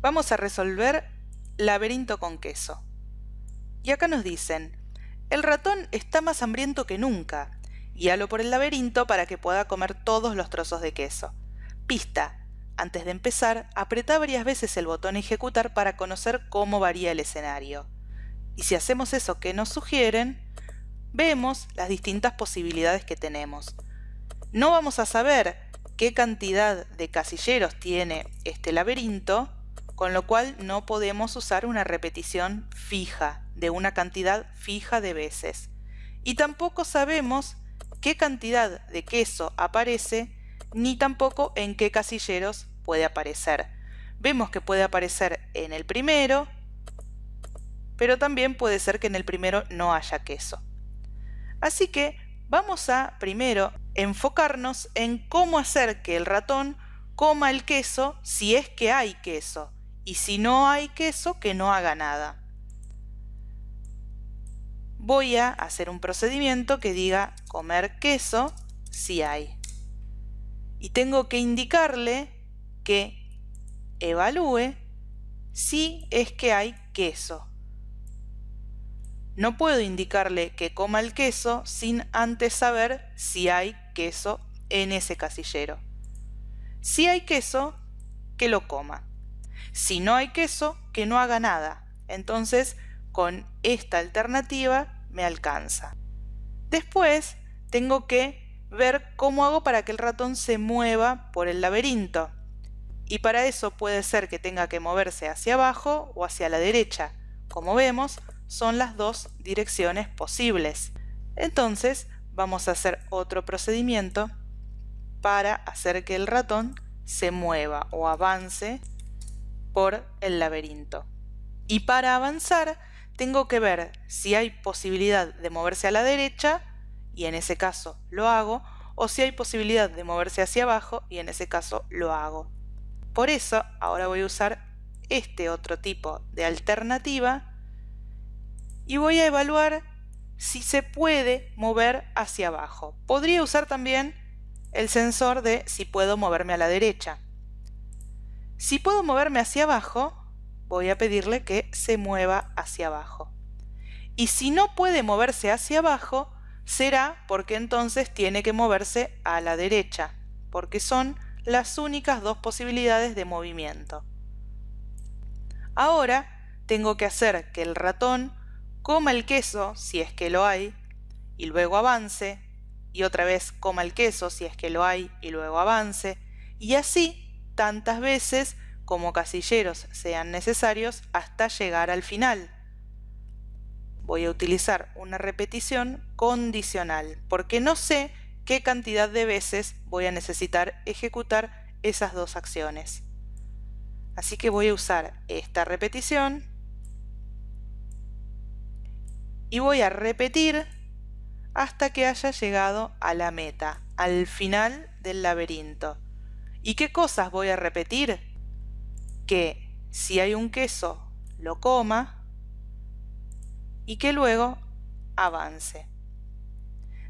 Vamos a resolver laberinto con queso. Y acá nos dicen, el ratón está más hambriento que nunca. y Guíalo por el laberinto para que pueda comer todos los trozos de queso. Pista. Antes de empezar, apretá varias veces el botón ejecutar para conocer cómo varía el escenario. Y si hacemos eso que nos sugieren, vemos las distintas posibilidades que tenemos. No vamos a saber qué cantidad de casilleros tiene este laberinto, con lo cual no podemos usar una repetición fija, de una cantidad fija de veces. Y tampoco sabemos qué cantidad de queso aparece, ni tampoco en qué casilleros puede aparecer. Vemos que puede aparecer en el primero, pero también puede ser que en el primero no haya queso. Así que vamos a primero enfocarnos en cómo hacer que el ratón coma el queso si es que hay queso y si no hay queso, que no haga nada. Voy a hacer un procedimiento que diga comer queso si hay. Y tengo que indicarle que evalúe si es que hay queso. No puedo indicarle que coma el queso sin antes saber si hay queso en ese casillero. Si hay queso, que lo coma. Si no hay queso, que no haga nada. Entonces, con esta alternativa me alcanza. Después, tengo que ver cómo hago para que el ratón se mueva por el laberinto. Y para eso puede ser que tenga que moverse hacia abajo o hacia la derecha. Como vemos, son las dos direcciones posibles. Entonces, vamos a hacer otro procedimiento para hacer que el ratón se mueva o avance por el laberinto. Y para avanzar, tengo que ver si hay posibilidad de moverse a la derecha, y en ese caso lo hago, o si hay posibilidad de moverse hacia abajo, y en ese caso lo hago. Por eso, ahora voy a usar este otro tipo de alternativa y voy a evaluar si se puede mover hacia abajo. Podría usar también el sensor de si puedo moverme a la derecha. Si puedo moverme hacia abajo, voy a pedirle que se mueva hacia abajo. Y si no puede moverse hacia abajo, será porque entonces tiene que moverse a la derecha, porque son las únicas dos posibilidades de movimiento. Ahora tengo que hacer que el ratón coma el queso, si es que lo hay, y luego avance, y otra vez coma el queso, si es que lo hay, y luego avance, y así tantas veces como casilleros sean necesarios hasta llegar al final. Voy a utilizar una repetición condicional porque no sé qué cantidad de veces voy a necesitar ejecutar esas dos acciones. Así que voy a usar esta repetición y voy a repetir hasta que haya llegado a la meta, al final del laberinto. ¿Y qué cosas voy a repetir? Que si hay un queso, lo coma y que luego avance.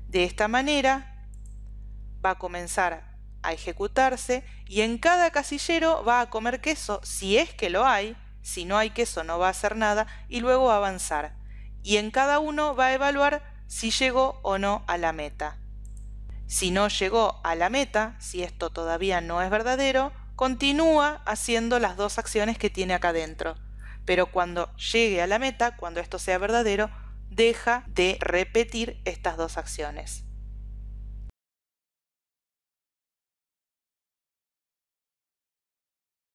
De esta manera va a comenzar a ejecutarse y en cada casillero va a comer queso, si es que lo hay, si no hay queso no va a hacer nada y luego a avanzar. Y en cada uno va a evaluar si llegó o no a la meta. Si no llegó a la meta, si esto todavía no es verdadero, continúa haciendo las dos acciones que tiene acá dentro. Pero cuando llegue a la meta, cuando esto sea verdadero, deja de repetir estas dos acciones.